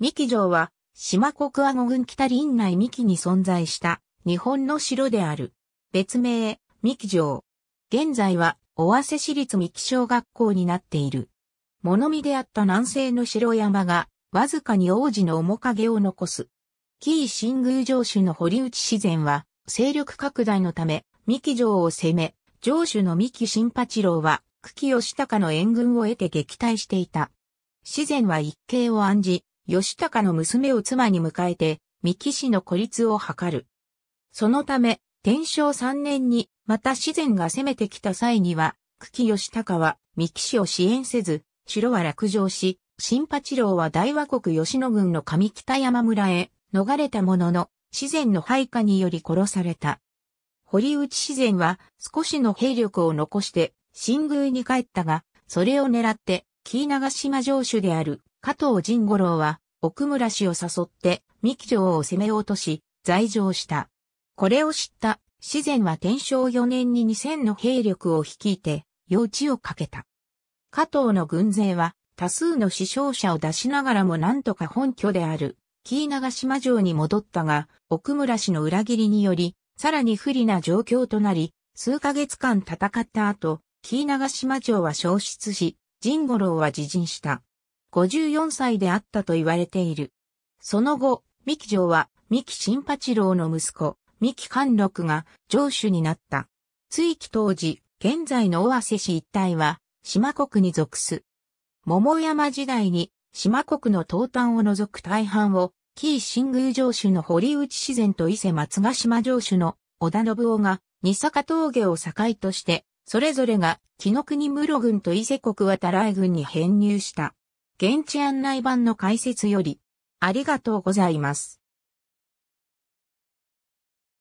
三木城は、島国阿護郡北林内三木に存在した日本の城である。別名、三木城。現在は、尾鷲市立三木小学校になっている。物見であった南西の城山が、わずかに王子の面影を残す。紀伊新宮城主の堀内自然は、勢力拡大のため、三木城を攻め、城主の三木新八郎は、久喜義高の援軍を得て撃退していた。自然は一計を案じ、吉高の娘を妻に迎えて、三木氏の孤立を図る。そのため、天正3年に、また自然が攻めてきた際には、久喜吉高は三木氏を支援せず、城は落城し、新八郎は大和国吉野軍の上北山村へ逃れたものの、自然の配下により殺された。堀内自然は少しの兵力を残して、新宮に帰ったが、それを狙って、紀長島城主である加藤仁五郎は、奥村氏を誘って、三木城を攻め落とし、在場した。これを知った、自然は天正4年に2000の兵力を率いて、用地をかけた。加藤の軍勢は、多数の死傷者を出しながらも何とか本拠である、紀伊長島城に戻ったが、奥村氏の裏切りにより、さらに不利な状況となり、数ヶ月間戦った後、紀伊長島城は消失し、神五郎は自陣した。54歳であったと言われている。その後、三木城は、三木新八郎の息子、三木貫禄が城主になった。追記当時、現在の尾鷲市一帯は、島国に属す。桃山時代に、島国の東端を除く大半を、紀伊新宮城主の堀内自然と伊勢松ヶ島城主の織田信夫が、二坂峠を境として、それぞれが、紀の国室軍と伊勢国渡来軍に編入した。現地案内版の解説より、ありがとうございます。